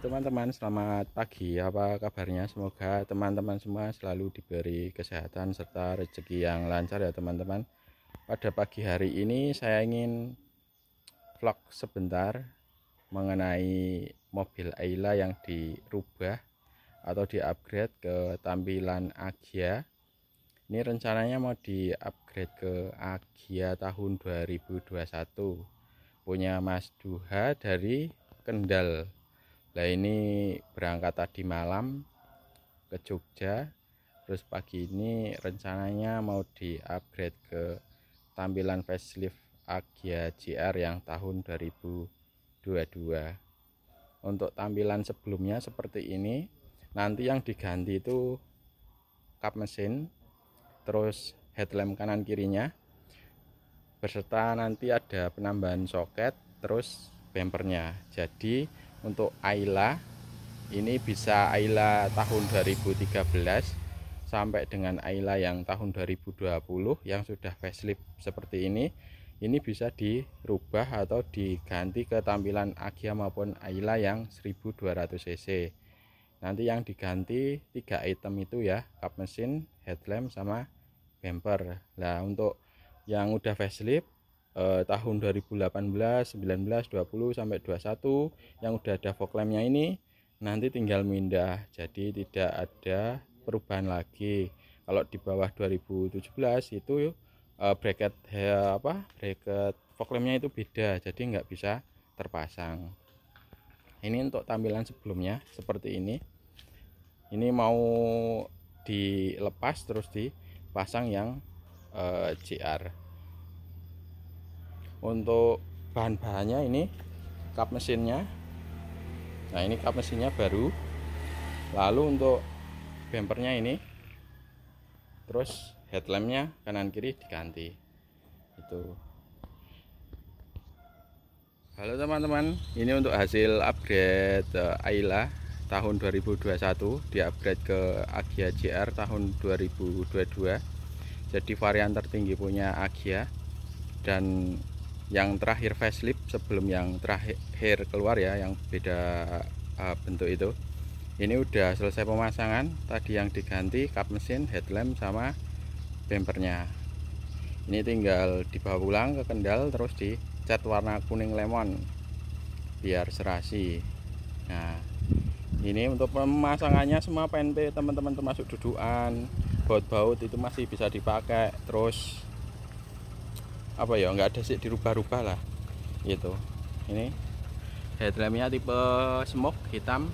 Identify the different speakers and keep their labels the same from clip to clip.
Speaker 1: teman-teman, selamat pagi. Apa kabarnya? Semoga teman-teman semua selalu diberi kesehatan serta rezeki yang lancar ya teman-teman. Pada pagi hari ini saya ingin vlog sebentar mengenai mobil Ayla yang dirubah atau diupgrade ke tampilan Agia. Ini rencananya mau diupgrade ke Agia tahun 2021 punya Mas Duha dari Kendal Nah ini berangkat tadi malam ke Jogja terus pagi ini rencananya mau di upgrade ke tampilan facelift Agia GR yang tahun 2022 untuk tampilan sebelumnya seperti ini nanti yang diganti itu kap mesin terus headlamp kanan kirinya beserta nanti ada penambahan soket terus bempernya jadi untuk Ayla ini bisa Ayla tahun 2013 sampai dengan Ayla yang tahun 2020 yang sudah facelift seperti ini ini bisa dirubah atau diganti ke tampilan Agia maupun Ayla yang 1200 cc nanti yang diganti tiga item itu ya kap mesin headlamp sama bumper nah untuk yang udah facelift eh, tahun 2018, 19, 20 sampai 21 yang udah ada fog foklemnya ini nanti tinggal mindah. Jadi tidak ada perubahan lagi. Kalau di bawah 2017 itu eh, bracket eh, apa? bracket fog foklemnya itu beda. Jadi nggak bisa terpasang. Ini untuk tampilan sebelumnya seperti ini. Ini mau dilepas terus dipasang yang eh, CR untuk bahan-bahannya ini kap mesinnya nah ini kap mesinnya baru lalu untuk bempernya ini terus headlampnya kanan kiri diganti itu halo teman-teman ini untuk hasil upgrade eh, Ayla tahun 2021 di upgrade ke Agia JR tahun 2022 jadi varian tertinggi punya Agia dan yang terakhir facelift sebelum yang terakhir keluar ya yang beda uh, bentuk itu ini udah selesai pemasangan tadi yang diganti kap mesin headlamp sama bempernya ini tinggal dibawa pulang ke Kendal terus dicat warna kuning lemon biar serasi nah ini untuk pemasangannya semua PNP teman-teman termasuk dudukan, baut-baut itu masih bisa dipakai terus apa ya nggak ada sih dirubah-rubah lah gitu ini headlampnya tipe smoke hitam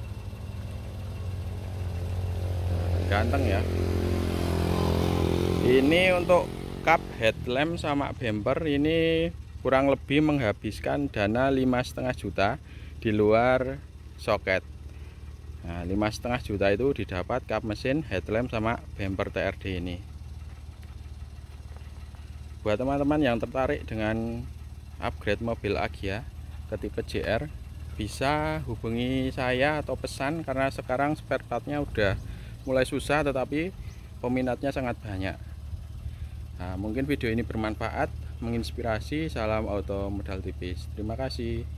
Speaker 1: ganteng ya ini untuk cup headlamp sama bumper ini kurang lebih menghabiskan dana lima setengah juta di luar soket nah, lima setengah juta itu didapat kap mesin headlamp sama bumper TRD ini buat teman-teman yang tertarik dengan upgrade mobil Agya ke tipe JR bisa hubungi saya atau pesan karena sekarang spare partnya udah mulai susah tetapi peminatnya sangat banyak nah, mungkin video ini bermanfaat menginspirasi salam auto modal tipis terima kasih